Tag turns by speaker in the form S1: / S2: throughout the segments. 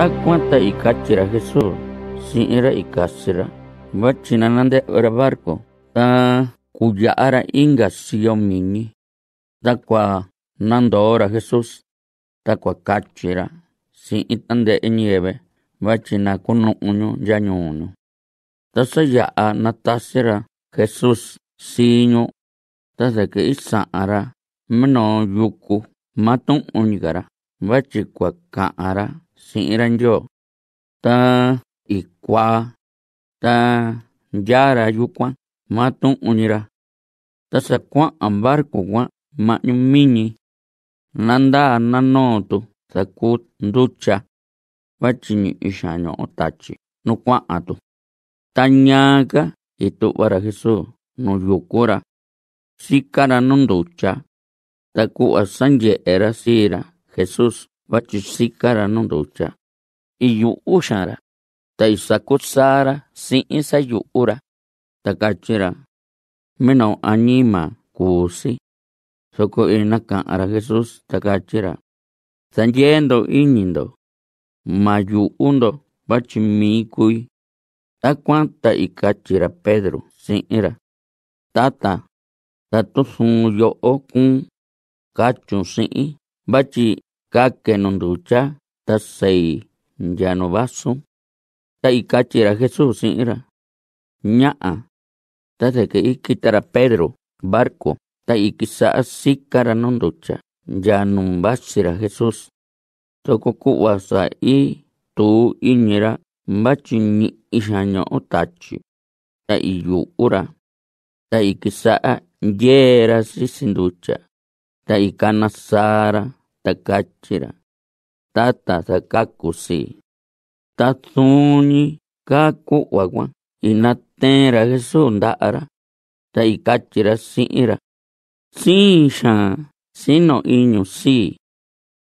S1: Tacuanta y cachira Jesús. Si era y cachira. ora barco. Ta cuya ara inga sio mini. Tacua nando ora Jesús. Tacua kacira, Si itande e nieve. Vachina kuno uno yaño uno. Tasa ya a natasira Jesús siño. Tasa que isa ara. Meno yuku. Maton unigara. ka ara si'inhranyo tán ikuaa ta yára yukuan ma tu'unira ta sa kua'an barcoguan ma ʼñumíni na nanóotu ta nducha bachini ixan ño'o tachi nukua'atu ta ñaaka itu'vara Jesús nuyukura sikara nu nducha taku asanye'era si'ira Jesús bachisíkara nonrocha iyu'úxara ta isakutsara si'in sayu'ura takachira mino anima kusi soko e ara ka'ara Jesús takachira sanyendo inindo mayu'undo bachimikuy takuan ta ikachira Pedro ira. tata Tatu tusun yo'o kun kachun si'in bachi kake nonducha ta sei yano vaso ta ikachira Jesús sinira ña'a ta de ikitara Pedro barco ta ikisa'a sikara nonducha yanum vasira Jesús toko kuwa sa i tu iñera mbachi ni ishaño otachi ta iyu ura ta ikisa'a yera sisinducha ta ikana sara takachira tata takakusi. TATUNI kaku wawan INATERA Jesús ara ta ikachira si'ira SI sino iñu si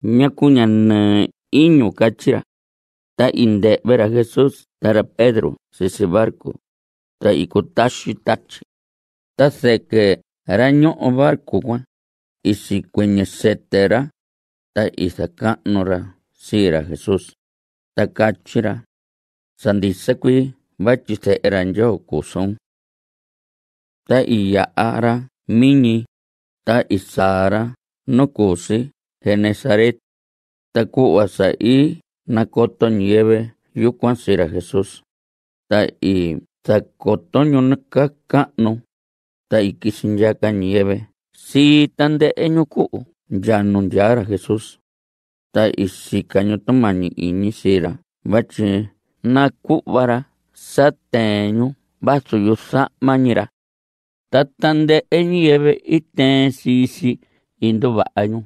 S1: NE IÑO kachira ta vera Jesús tara Pedro sese barco ta TASHI tachi ta que ra o barco guan y si kueñesetera ta nora sira Jesús ta kachira sandisekui bachiste eranjo kusun ta iyaara miñi ta isara kusi genesaret ta kuwasai nakoto yeve yukuan sira Jesús ta i takotoño nakakano ta ikisinyakan yeve si tande eñuku jara Jesus. ta isikaño tomani ini sira bache nakuvara sateño basu yo sa'mañira ta tande'e ñiyeve ite'ẽ sisi indo va'año